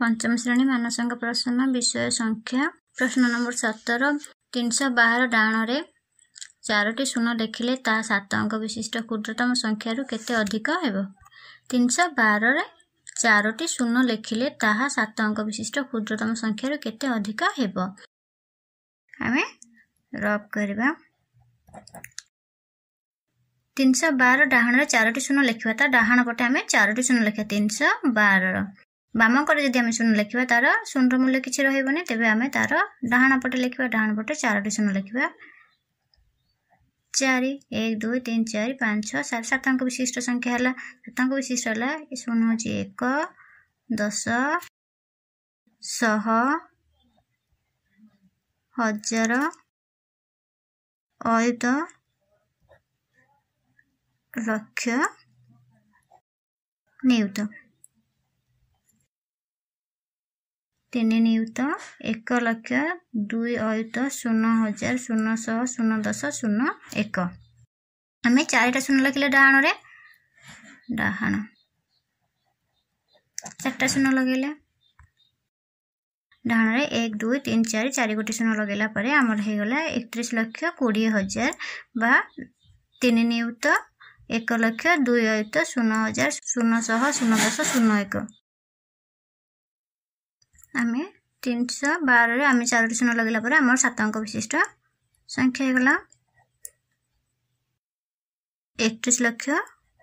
ପଞ୍ଚମ ଶ୍ରେଣୀ ମାନସଙ୍କ ପ୍ରଶ୍ନ ବିଷୟ ସଂଖ୍ୟା ପ୍ରଶ୍ନ ନମ୍ବର ସତର ତିନିଶହ ବାର ଡାହାଣରେ ଚାରୋଟି ଶୂନ ଲେଖିଲେ ତାହା ସାତ ଅଙ୍କ ବିଶିଷ୍ଟ କ୍ଷୁଦ୍ରତମ ସଂଖ୍ୟାରୁ କେତେ ଅଧିକ ହେବ ତିନିଶହ ବାରରେ ଚାରୋଟି ଶୂନ ଲେଖିଲେ ତାହା ସାତ ଅଙ୍କ ବିଶିଷ୍ଟ କ୍ଷୁଦ୍ରତମ ସଂଖ୍ୟାରୁ କେତେ ଅଧିକ ହେବ ଆମେ ରବ କରିବା ତିନିଶହ ବାର ଡାହାଣରେ ଚାରୋଟି ଶୂନ ଲେଖିବା ତା ଡାହାଣ ପଟେ ଆମେ ଚାରୋଟି ଶୂନ ଲେଖିବା ତିନିଶହ ବାରର ବାମଙ୍କର ଯଦି ଆମେ ଶୂନ ଲେଖିବା ତାର ଶୂନର ମୂଲ୍ୟ କିଛି ରହିବନି ତେବେ ଆମେ ତାର ଡାହାଣ ପଟେ ଲେଖିବା ଡାହାଣ ପଟେ ଚାରୋଟି ଶୂନ ଲେଖିବା ଚାରି ଏକ ଦୁଇ ତିନି ଚାରି ପାଞ୍ଚ ଛଅ ସାତ ସାତ ବିଶିଷ୍ଟ ସଂଖ୍ୟା ହେଲା ସାତ ବିଶିଷ୍ଟ ହେଲା ଶୂନ ହେଉଛି ଏକ ଦଶ ଶହ ହଜାର ଅୟୁତ ଲକ୍ଷ ନିୟୁତ ତିନି ନିୟୁତ ଏକ ଲକ୍ଷ ଦୁଇ ଅୟୁତ ଶୂନ ହଜାର ଶୂନ ଶହ ଶୂନ ଦଶ ଶୂନ ଏକ ଆମେ ଚାରିଟା ଶୂନ ଲଖିଲେ ଡାହାଣରେ ଡାହାଣ ଚାରିଟା ଶୂନ ଲଗେଇଲେ ଡାହାଣରେ ଏକ ଦୁଇ ତିନି ଚାରି ଚାରି ଗୋଟି ଶୂନ ଲଗେଇଲା ପରେ ଆମର ହେଇଗଲା ଏକତିରିଶ ଲକ୍ଷ କୋଡ଼ିଏ ହଜାର ବା ତିନି ନିୟୁତ ଏକ ଲକ୍ଷ ଦୁଇ ଅୟୁତ ଶୂନ ହଜାର ଶୂନ ଶହ ଶୂନ ଦଶ ଶୂନ ଏକ ଆମେ ତିନିଶହ ବାରରେ ଆମେ ଚାରୋଟି ଶୂନ ଲଗାଇଲା ପରେ ଆମର ସାତ ଅଙ୍କ ବିଶିଷ୍ଟ ସଂଖ୍ୟା ହେଇଗଲା ଏକତିରିଶ ଲକ୍ଷ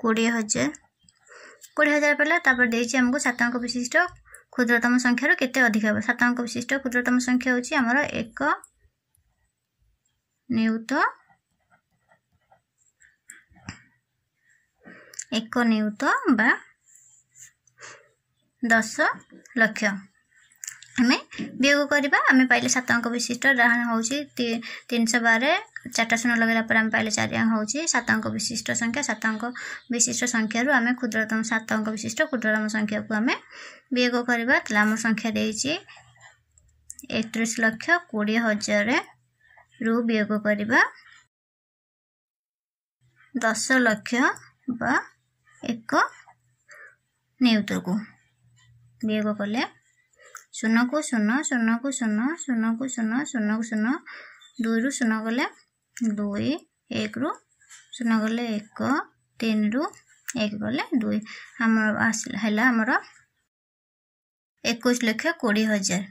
କୋଡ଼ିଏ ହଜାର କୋଡ଼ିଏ ହଜାର ପଡ଼ିଲା ତାପରେ ଦେଇଛି ଆମକୁ ସାତ ଅଙ୍କ ବିଶିଷ୍ଟ କ୍ଷୁଦ୍ରତମ ସଂଖ୍ୟାରୁ କେତେ ଅଧିକ ହେବ ସାତ ଅଙ୍କ ବିଶିଷ୍ଟ କ୍ଷୁଦ୍ରତମ ସଂଖ୍ୟା ହେଉଛି ଆମର ଏକ ନିୟୁତ ଏକ ନିୟୁତ ବା ଦଶ ଲକ୍ଷ ଆମେ ବିୟୋଗ କରିବା ଆମେ ପାଇଲେ ସାତ ଅଙ୍କ ବିଶିଷ୍ଟ ଡାହାଣ ହେଉଛି ତିନିଶହ ବାର ଚାରିଟା ଶୂନ ଲଗାଇଲା ପରେ ଆମେ ପାଇଲେ ଚାରି ଅଙ୍କ ହେଉଛି ସାତ ଅଙ୍କ ବିଶିଷ୍ଟ ସଂଖ୍ୟା ସାତ ଅଙ୍କ ବିଶିଷ୍ଟ ସଂଖ୍ୟାରୁ ଆମେ କ୍ଷୁଦ୍ରତମ ସାତ ଅଙ୍କ ବିଶିଷ୍ଟ କ୍ଷୁଦ୍ରତମ ସଂଖ୍ୟାକୁ ଆମେ ବିୟୋଗ କରିବା ତାହେଲେ ଆମ ସଂଖ୍ୟା ଦେଇଛି ଏକତିରିଶ ଲକ୍ଷ କୋଡ଼ିଏ ହଜାରରୁ ବିୟୋଗ କରିବା ଦଶ ଲକ୍ଷ ବା ଏକ ନିୟୁତକୁ ବିୟୋଗ କଲେ ଶୂନକୁ ଶୂନ ଶୂନକୁ ଶୂନ ଶୂନକୁ ଶୂନ ଶୂନକୁ ଶୂନ ଦୁଇରୁ ଶୂନ ଗଲେ ଦୁଇ ଏକରୁ ଶୂନ ଗଲେ ଏକ ତିନିରୁ ଏକ ଗଲେ ଦୁଇ ଆମର ଆସିଲା ହେଲା ଆମର ଏକୋଇଶ ଲକ୍ଷ କୋଡ଼ିଏ ହଜାର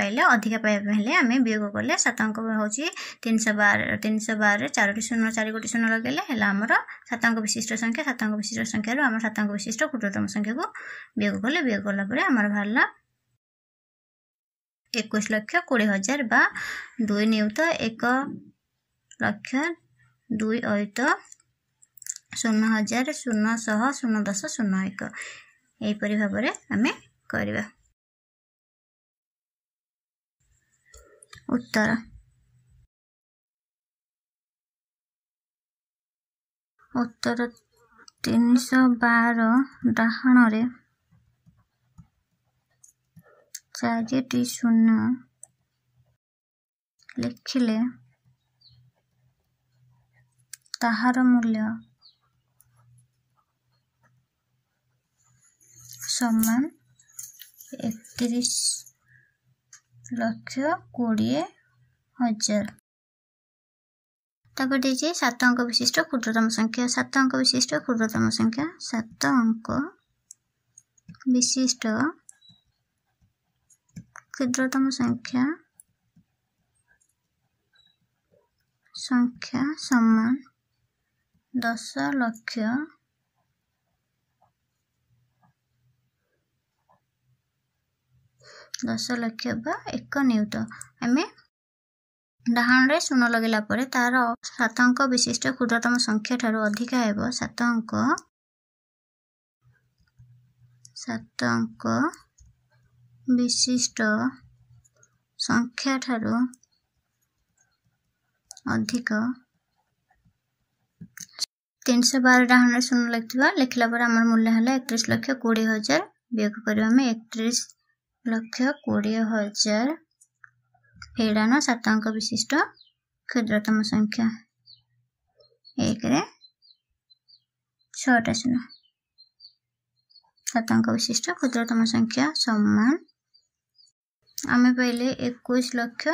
ପାଇଲେ ଅଧିକା ପାଇବା ପାଇଁ ହେଲେ ଆମେ ବିୟୋଗ କଲେ ସାତ ଅଙ୍କ ହେଉଛି ତିନିଶହ ବାର ତିନିଶହ ବାରରେ ଚାରୋଟି ଶୂନ ଚାରି ଗୋଟି ଶୂନ ଲଗେଇଲେ ହେଲା ଆମର ସାତ ଅଙ୍କ ବିଶିଷ୍ଟ ସଂଖ୍ୟା ସାତ ଅଙ୍କ ବିଶିଷ୍ଟ ସଂଖ୍ୟାରୁ ଆମର ସାତ ଅଙ୍କ ବିଶିଷ୍ଟ କ୍ଷୁଦ୍ରତମ ସଂଖ୍ୟାକୁ ବିୟୋଗ କଲେ ବିୟୋଗ କଲା ପରେ ଆମର ବାହାରିଲା ଏକୋଇଶ ଲକ୍ଷ କୋଡ଼ିଏ ହଜାର ବା ଦୁଇ ନିୟୁତ ଏକ ଲକ୍ଷ ଦୁଇ ଅୟୁତ ଶୂନ ହଜାର ଶୂନ ଶହ ଶୂନ ଦଶ ଶୂନ ଏକ ଏହିପରି ଭାବରେ ଆମେ କରିବା ଉତ୍ତର ଉତ୍ତର ତିନିଶହ ବାର ଡାହାଣରେ चारि शून्य लिखले मूल्य समान एक लक्ष कोड़े हजार तपे सात अंक विशिष्ट क्षुद्रतम संख्या सात अंक विशिष्ट क्षुद्रतम संख्या सात अंक विशिष्ट କ୍ଷୁଦ୍ରତମ ସଂଖ୍ୟା ସଂଖ୍ୟା ସମାନ ଦଶ ଲକ୍ଷ ଦଶ ଲକ୍ଷ ବା ଏକ ନିୟୁତ ଆମେ ଡାହାଣରେ ଶୂନ ଲଗେଇଲା ପରେ ତାର ସାତ ଅଙ୍କ ବିଶିଷ୍ଟ କ୍ଷୁଦ୍ରତମ ସଂଖ୍ୟା ଠାରୁ ଅଧିକା ହେବ ସାତ ଅଙ୍କ ସାତ ବିଶିଷ୍ଟ ସଂଖ୍ୟାଠାରୁ ଅଧିକ ତିନିଶହ ବାର ଡାହାଣରେ ଶୂନ ଲେଖିଥିବା ଲେଖିଲା ପରେ ଆମର ମୂଲ୍ୟ ହେଲା ଏକତିରିଶ ଲକ୍ଷ କୋଡ଼ିଏ ହଜାର ବିୟୋଗ କରିବା ଆମେ ଏକତିରିଶ ଲକ୍ଷ କୋଡ଼ିଏ ହଜାର ଫେଡ଼ାନ ସାତ ଅଙ୍କ ବିଶିଷ୍ଟ କ୍ଷୁଦ୍ରତମ ସଂଖ୍ୟା ଏକରେ ଛଅଟା ଶୂନ ସାତ ଅଙ୍କ ବିଶିଷ୍ଟ କ୍ଷୁଦ୍ରତମ ସଂଖ୍ୟା ସମାନ ଆମେ ପାଇଲେ ଏକୋଇଶ ଲକ୍ଷ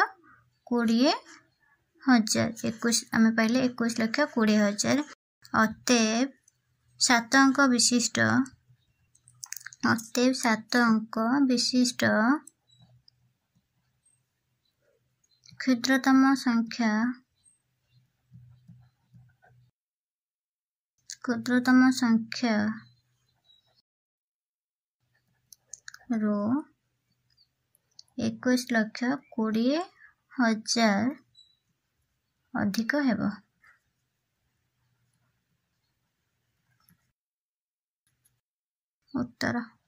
କୋଡ଼ିଏ ହଜାର ଏକୋଇଶ ଆମେ ପାଇଲେ ଏକୋଇଶ ଲକ୍ଷ କୋଡ଼ିଏ ହଜାର ଅତେବ ସାତ ଅଙ୍କ ବିଶିଷ୍ଟ ଅତେବ ସାତ ଅଙ୍କ ବିଶିଷ୍ଟ କ୍ଷୁଦ୍ରତମ ସଂଖ୍ୟା କ୍ଷୁଦ୍ରତମ ସଂଖ୍ୟା ରୁ एक लक्ष कोड़े हजार अधिक है उत्तर